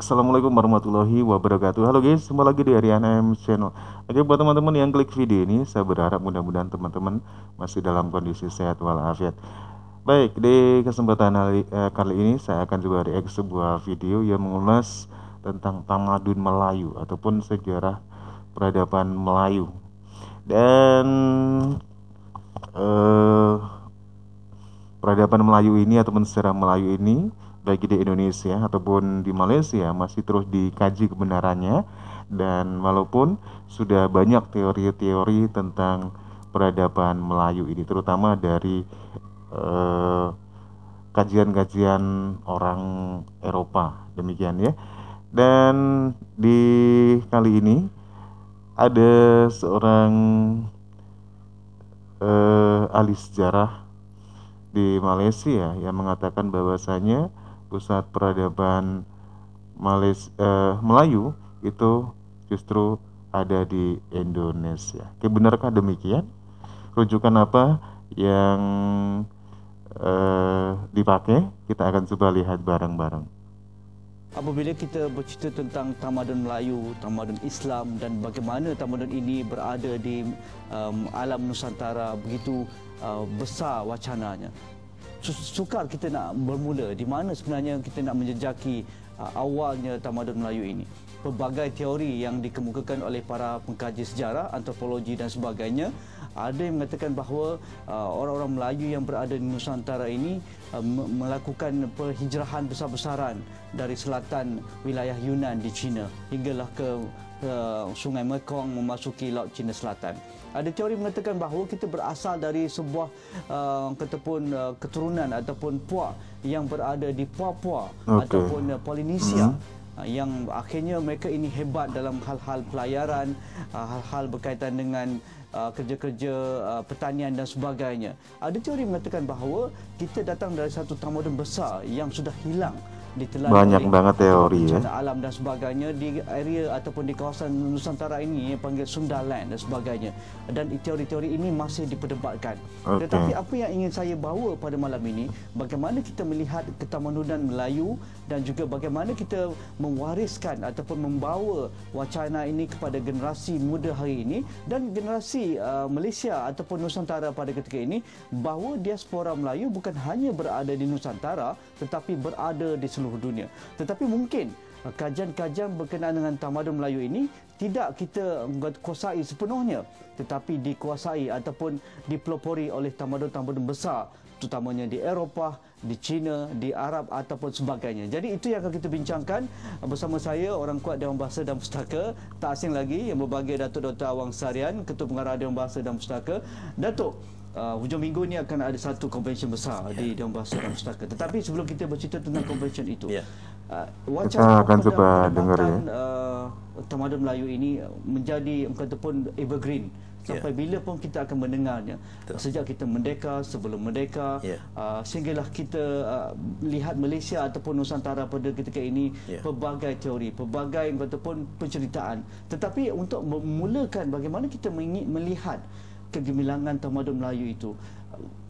Assalamualaikum warahmatullahi wabarakatuh Halo guys, semua lagi di M Channel Oke buat teman-teman yang klik video ini Saya berharap mudah-mudahan teman-teman Masih dalam kondisi sehat walafiat Baik, di kesempatan hari, eh, kali ini Saya akan coba react sebuah video Yang mengulas tentang Tamadun Melayu Ataupun sejarah peradaban Melayu Dan eh, Peradaban Melayu ini Ataupun sejarah Melayu ini baik di Indonesia ataupun di Malaysia masih terus dikaji kebenarannya dan walaupun sudah banyak teori-teori tentang peradaban Melayu ini terutama dari kajian eh, kajian-kajian orang Eropa demikian ya dan di kali ini ada seorang eh, ahli sejarah di Malaysia yang mengatakan bahwasanya Pusat Peradaban Malaysia, eh, Melayu itu justru ada di Indonesia. Oke, benarkah demikian? Rujukan apa yang eh, dipakai? Kita akan coba lihat bareng-bareng. Apabila kita bercerita tentang tamadun Melayu, tamadun Islam dan bagaimana tamadun ini berada di um, alam Nusantara begitu uh, besar wacananya. sukar kita nak bermula di mana sebenarnya kita nak menjejaki uh, awalnya tamadun Melayu ini. Pelbagai teori yang dikemukakan oleh para pengkaji sejarah, antropologi dan sebagainya ada yang mengatakan bahawa uh, orang-orang Melayu yang berada di Nusantara ini uh, melakukan perhijrahan besar-besaran dari selatan wilayah Yunan di China hinggalah ke uh, Sungai Mekong memasuki Laut China Selatan. Ada teori mengatakan bahawa kita berasal dari sebuah uh, ketepun uh, keturunan ataupun puak yang berada di Papua okay. ataupun uh, Polinesia. Hmm uh, yang akhirnya mereka ini hebat dalam hal-hal pelayaran, uh, hal-hal berkaitan dengan uh, kerja-kerja pertanian dan sebagainya. Ada teori mengatakan bahawa kita datang dari satu tamadun besar yang sudah hilang banyak banget teori ya. alam dan sebagainya di area ataupun di kawasan Nusantara ini panggil Sundaland dan sebagainya dan teori-teori ini masih diperdebatkan okay. tetapi apa yang ingin saya bawa pada malam ini bagaimana kita melihat ketamadunan Melayu dan juga bagaimana kita mewariskan ataupun membawa wacana ini kepada generasi muda hari ini dan generasi uh, Malaysia ataupun Nusantara pada ketika ini bahawa diaspora Melayu bukan hanya berada di Nusantara tetapi berada di seluruh dunia. Tetapi mungkin uh, kajian-kajian berkenaan dengan tamadun Melayu ini tidak kita um, kuasai sepenuhnya tetapi dikuasai ataupun dipelopori oleh tamadun-tamadun besar terutamanya di Eropah, di China, di Arab ataupun sebagainya. Jadi itu yang akan kita bincangkan uh, bersama saya orang kuat Dewan Bahasa dan Pustaka, tak asing lagi yang berbahagia Datuk Dr. Awang Sarian, Ketua Pengarah Dewan Bahasa dan Pustaka. Datuk, uh, hujung minggu ini akan ada satu convention besar yeah. di Dewan Bahasa dan Pustaka. Tetapi sebelum kita bercerita tentang convention itu, yeah. uh, wacana akan cuba dengar ya. Uh, Tamadun Melayu ini menjadi kata pun evergreen ya. sampai yeah. bila pun kita akan mendengarnya Betul. sejak kita merdeka sebelum merdeka yeah. uh, sehinggalah kita uh, lihat Malaysia ataupun Nusantara pada ketika ini yeah. pelbagai teori pelbagai pun penceritaan tetapi untuk memulakan bagaimana kita melihat kegemilangan tamadun Melayu itu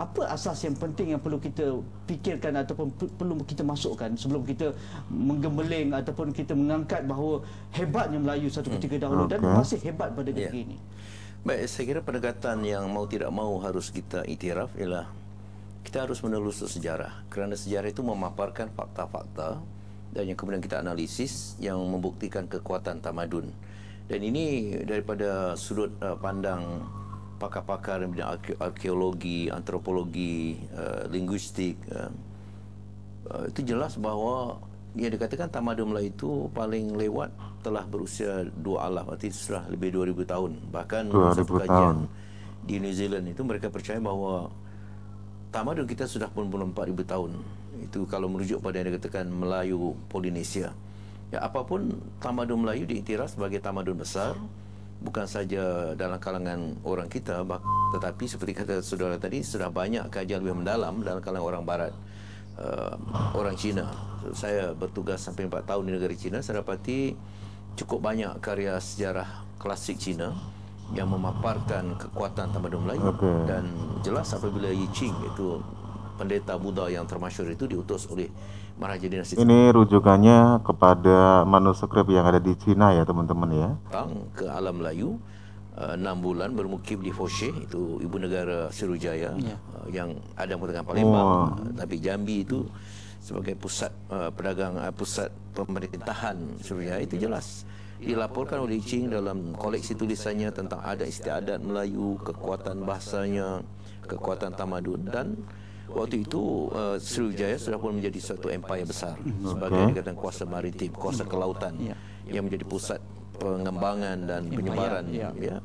apa asas yang penting yang perlu kita fikirkan ataupun perlu kita masukkan sebelum kita menggembeleng ataupun kita mengangkat bahawa hebatnya Melayu satu hmm. ketika dahulu dan masih hebat pada ketika ya. ini. Baik, saya kira pendekatan yang mau tidak mau harus kita itiraf ialah kita harus menelusur sejarah kerana sejarah itu memaparkan fakta-fakta dan yang kemudian kita analisis yang membuktikan kekuatan tamadun. Dan ini daripada sudut uh, pandang pakar-pakar yang bidang arkeologi, antropologi, uh, linguistik. Uh, uh, itu jelas bahawa ia dikatakan tamadun Melayu itu paling lewat telah berusia dua alaf, artinya sudah lebih 2,000 tahun. Bahkan satu kajian tahun. di New Zealand itu mereka percaya bahawa tamadun kita sudah pun belum 4,000 tahun. Itu kalau merujuk pada yang dikatakan Melayu Polinesia. Ya, apapun tamadun Melayu diiktiraf sebagai tamadun besar. Hmm bukan saja dalam kalangan orang kita tetapi seperti kata saudara tadi sudah banyak kajian lebih mendalam dalam kalangan orang barat uh, orang Cina saya bertugas sampai 4 tahun di negeri Cina saya dapati cukup banyak karya sejarah klasik Cina yang memaparkan kekuatan tamadun Melayu okay. dan jelas apabila Yi Ching itu pendeta Buddha yang termasyur itu diutus oleh malah jadi nasi ini rujukannya kepada manuskrip yang ada di Cina ya teman-teman ya Bang ke alam Melayu eh, enam uh, bulan bermukim di Foshe itu ibu negara Surujaya uh, iya. eh, yang ada mengatakan Palembang oh. uh, tapi Jambi itu sebagai pusat uh, pedagang uh, pusat pemerintahan Sriwijaya itu jelas dilaporkan oleh Qing dalam koleksi tulisannya tentang adat istiadat Melayu, kekuatan bahasanya, kekuatan tamadun dan Waktu itu uh, Sriwijaya sudah pun menjadi satu empire besar hmm. sebagai negara kuasa maritim, kuasa kelautan ya. yang menjadi pusat pengembangan dan penyebaran ya. Ya,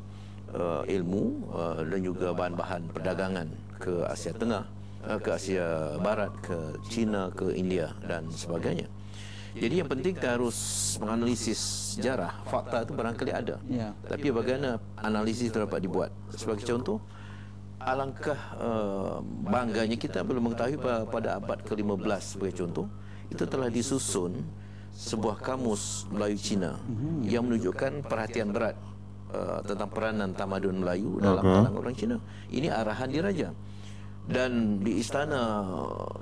uh, ilmu uh, dan juga bahan-bahan perdagangan ke Asia Tengah, uh, ke Asia Barat, ke China, ke India dan sebagainya. Jadi yang penting kita harus menganalisis sejarah, fakta itu barangkali ada. Ya. Tapi bagaimana analisis itu dapat dibuat? Sebagai contoh, alangkah uh, bangganya kita belum mengetahui pada abad ke-15 sebagai contoh itu telah disusun sebuah kamus Melayu Cina yang menunjukkan perhatian berat uh, tentang peranan tamadun Melayu dalam kalangan okay. orang Cina ini arahan diraja dan di istana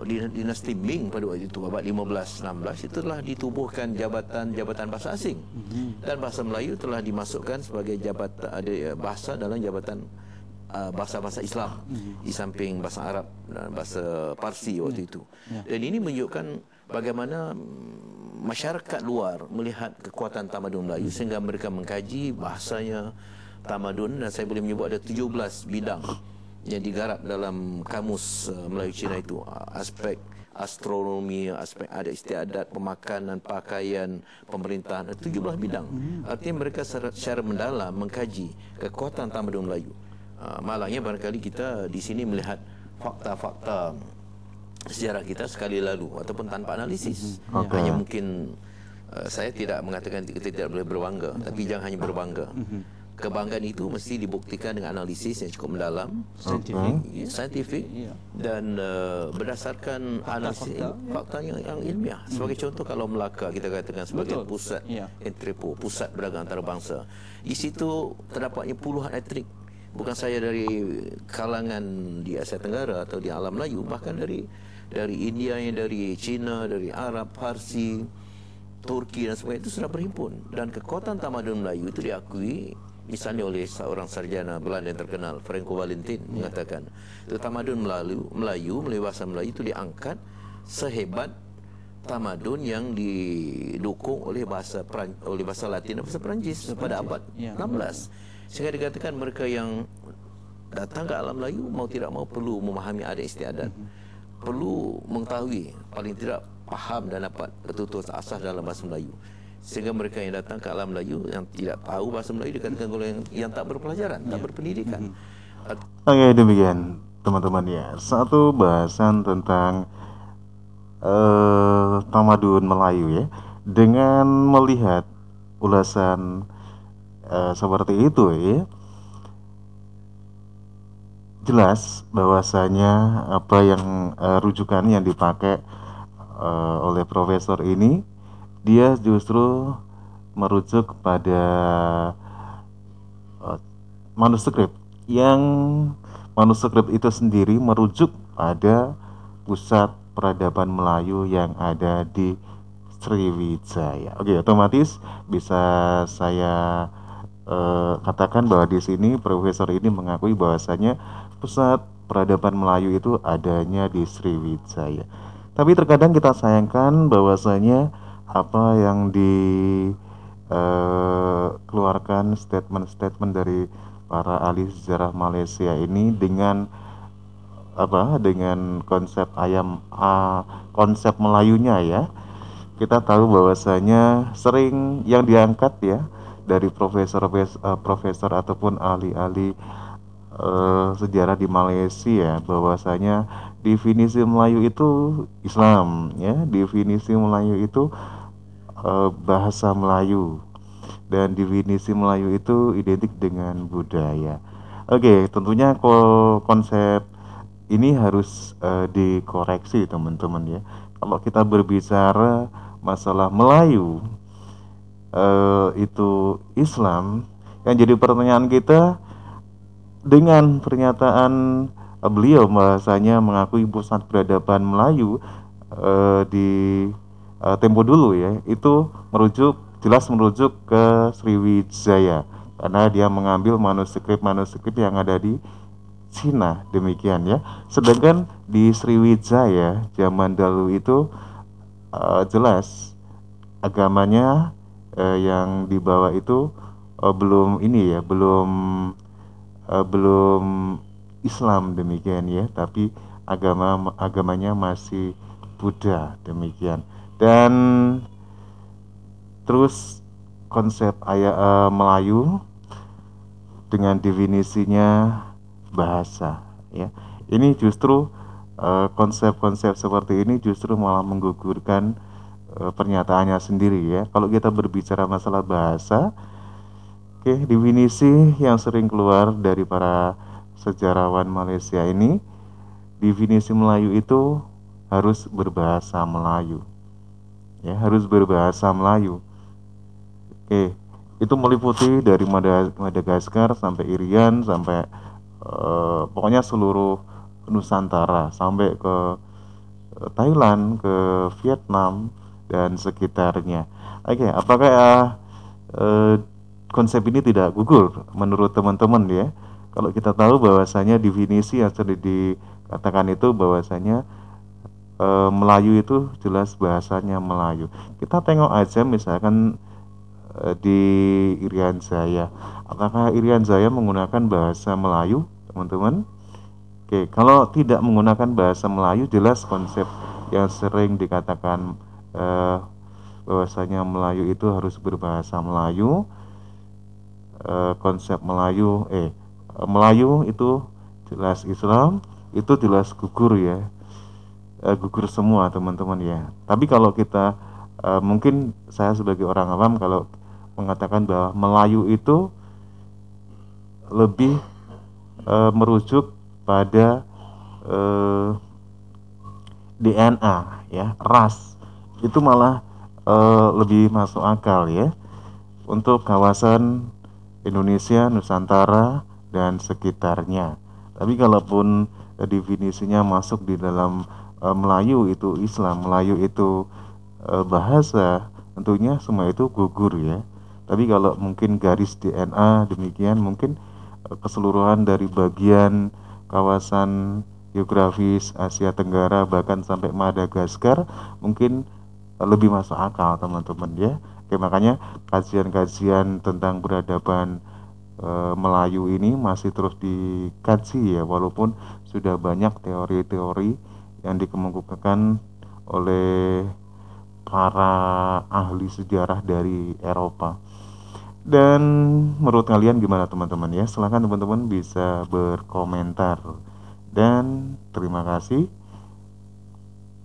eh, dinasti Ming pada waktu itu abad 15-16 itu telah ditubuhkan jabatan-jabatan bahasa asing mhm. dan bahasa Melayu telah dimasukkan sebagai jabatan bahasa dalam jabatan Uh, bahasa-bahasa uh, Islam di samping bahasa Arab dan bahasa Parsi waktu itu. Ya. Dan ini menunjukkan bagaimana masyarakat luar melihat kekuatan tamadun Melayu hmm. sehingga mereka mengkaji bahasanya tamadun dan saya boleh menyebut ada 17 bidang yang digarap dalam kamus uh, Melayu Cina itu uh, aspek astronomi, aspek adat istiadat, pemakanan, pakaian, pemerintahan, 17 bidang. Hmm. Artinya mereka secara mendalam mengkaji kekuatan tamadun Melayu. Ah, malangnya barangkali kita di sini melihat fakta-fakta sejarah kita sekali lalu ataupun tanpa analisis okay. Mhm. hanya mungkin uh, saya tidak mengatakan kita tidak boleh berbangga mhm. tapi jangan hanya berbangga mhm. kebanggaan itu mesti dibuktikan dengan analisis yang cukup mendalam saintifik dan uh, berdasarkan analisis fakta yang, yang ilmiah sebagai contoh kalau Melaka kita katakan sebagai pusat entrepo pusat beragam antarabangsa di situ terdapatnya puluhan etrik bukan saya dari kalangan di Asia Tenggara atau di alam Melayu bahkan dari dari India yang dari China, dari Arab Parsi Turki dan semua itu sudah berhimpun dan kekuatan tamadun Melayu itu diakui misalnya oleh seorang sarjana Belanda yang terkenal Franco Valentin mengatakan itu tamadun Melayu Melayu melalui Melayu itu diangkat sehebat tamadun yang didukung oleh bahasa Peran- oleh bahasa Latin dan bahasa Perancis pada abad 16 ya. Sehingga dikatakan mereka yang datang ke alam Melayu mau tidak mau perlu memahami adat istiadat. Perlu mengetahui paling tidak paham dan dapat betul-betul asah dalam bahasa Melayu. Sehingga mereka yang datang ke alam Melayu yang tidak tahu bahasa Melayu dikatakan golongan yang, yang tak berpelajaran, tak iya. berpendidikan. Mhm. Oke, demikian teman-teman ya. Satu bahasan tentang uh, tamadun Melayu ya. Dengan melihat ulasan e, seperti itu ya jelas bahwasanya apa yang e, rujukan yang dipakai e, oleh profesor ini dia justru merujuk pada e, manuskrip yang manuskrip itu sendiri merujuk pada pusat peradaban Melayu yang ada di Sriwijaya. Oke, otomatis bisa saya Eh, katakan bahwa di sini profesor ini mengakui bahwasanya pusat peradaban Melayu itu adanya di Sriwijaya. Tapi terkadang kita sayangkan bahwasanya apa yang dikeluarkan eh, uh, statement-statement dari para ahli sejarah Malaysia ini dengan apa dengan konsep ayam uh, konsep Melayunya ya kita tahu bahwasanya sering yang diangkat ya dari profesor eh, profesor ataupun ahli-ahli eh, sejarah di Malaysia ya, bahwasanya definisi Melayu itu Islam ya definisi Melayu itu eh, bahasa Melayu dan definisi Melayu itu identik dengan budaya Oke, okay, tentunya konsep ini harus dikoreksi teman-teman ya. Kalau kita berbicara masalah Melayu, uh, itu Islam yang jadi pertanyaan kita dengan pernyataan eh, beliau bahasanya mengakui pusat peradaban Melayu uh, di uh, Tempo dulu ya itu merujuk jelas merujuk ke Sriwijaya karena dia mengambil manuskrip-manuskrip yang ada di Cina demikian ya. Sedangkan di Sriwijaya zaman dahulu itu uh, jelas agamanya uh, yang dibawa itu uh, belum ini ya belum uh, belum Islam demikian ya tapi agama agamanya masih Buddha demikian dan terus konsep ayah uh, Melayu dengan definisinya bahasa ya ini justru konsep-konsep uh, konsep -konsep seperti ini justru malah menggugurkan Eh, pernyataannya sendiri ya. Kalau kita berbicara masalah bahasa, oke okay, definisi yang sering keluar dari para sejarawan Malaysia ini, definisi Melayu itu harus berbahasa Melayu. Ya, harus berbahasa Melayu. Oke, okay. itu meliputi dari Madagaskar sampai Irian sampai uh, pokoknya seluruh Nusantara sampai ke eh, Thailand, ke Vietnam, dan sekitarnya. Oke, okay, apakah uh, uh, konsep ini tidak gugur menurut teman-teman ya? Kalau kita tahu bahwasanya definisi yang sudah dikatakan itu bahwasanya e, Melayu itu jelas bahasanya Melayu. Kita tengok aja misalkan e, di Irian Jaya. Apakah Irian Jaya menggunakan bahasa Melayu, teman-teman? Oke, kalau tidak menggunakan bahasa Melayu jelas konsep yang sering dikatakan uh, bahwasanya Melayu itu harus berbahasa Melayu uh, konsep Melayu eh Melayu itu jelas Islam itu jelas gugur ya uh, gugur semua teman-teman ya tapi kalau kita uh, mungkin saya sebagai orang awam kalau mengatakan bahwa Melayu itu lebih e, merujuk pada e, DNA ya ras itu malah uh, lebih masuk akal ya untuk kawasan Indonesia, Nusantara dan sekitarnya. Tapi kalaupun uh, definisinya masuk di dalam uh, Melayu itu Islam, Melayu itu uh, bahasa, tentunya semua itu gugur ya. Tapi kalau mungkin garis DNA demikian mungkin uh, keseluruhan dari bagian kawasan geografis Asia Tenggara bahkan sampai Madagaskar mungkin lebih masuk akal teman-teman ya Oke makanya kajian-kajian tentang peradaban e, Melayu ini masih terus dikaji ya walaupun sudah banyak teori-teori yang dikemukakan oleh para ahli sejarah dari Eropa. Dan menurut kalian gimana teman-teman ya? Silahkan teman-teman bisa berkomentar. Dan terima kasih.